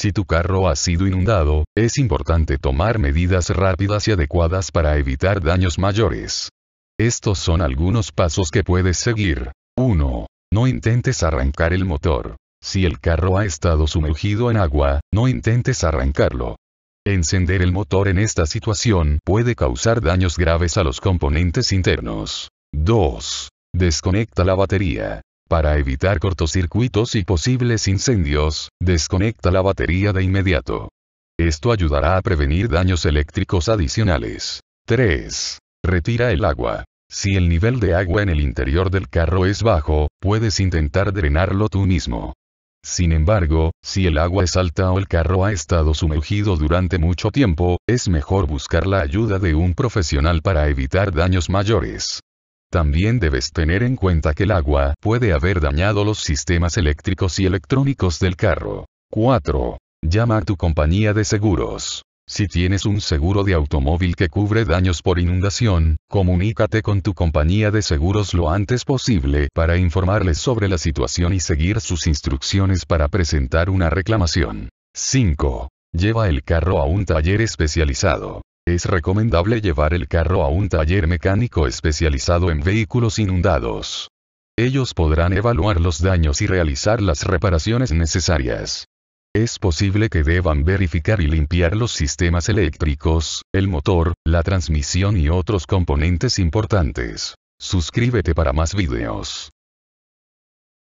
Si tu carro ha sido inundado, es importante tomar medidas rápidas y adecuadas para evitar daños mayores. Estos son algunos pasos que puedes seguir. 1. No intentes arrancar el motor. Si el carro ha estado sumergido en agua, no intentes arrancarlo. Encender el motor en esta situación puede causar daños graves a los componentes internos. 2. Desconecta la batería. Para evitar cortocircuitos y posibles incendios, desconecta la batería de inmediato. Esto ayudará a prevenir daños eléctricos adicionales. 3. Retira el agua. Si el nivel de agua en el interior del carro es bajo, puedes intentar drenarlo tú mismo. Sin embargo, si el agua es alta o el carro ha estado sumergido durante mucho tiempo, es mejor buscar la ayuda de un profesional para evitar daños mayores. También debes tener en cuenta que el agua puede haber dañado los sistemas eléctricos y electrónicos del carro. 4. Llama a tu compañía de seguros. Si tienes un seguro de automóvil que cubre daños por inundación, comunícate con tu compañía de seguros lo antes posible para informarles sobre la situación y seguir sus instrucciones para presentar una reclamación. 5. Lleva el carro a un taller especializado es recomendable llevar el carro a un taller mecánico especializado en vehículos inundados. Ellos podrán evaluar los daños y realizar las reparaciones necesarias. Es posible que deban verificar y limpiar los sistemas eléctricos, el motor, la transmisión y otros componentes importantes. Suscríbete para más videos.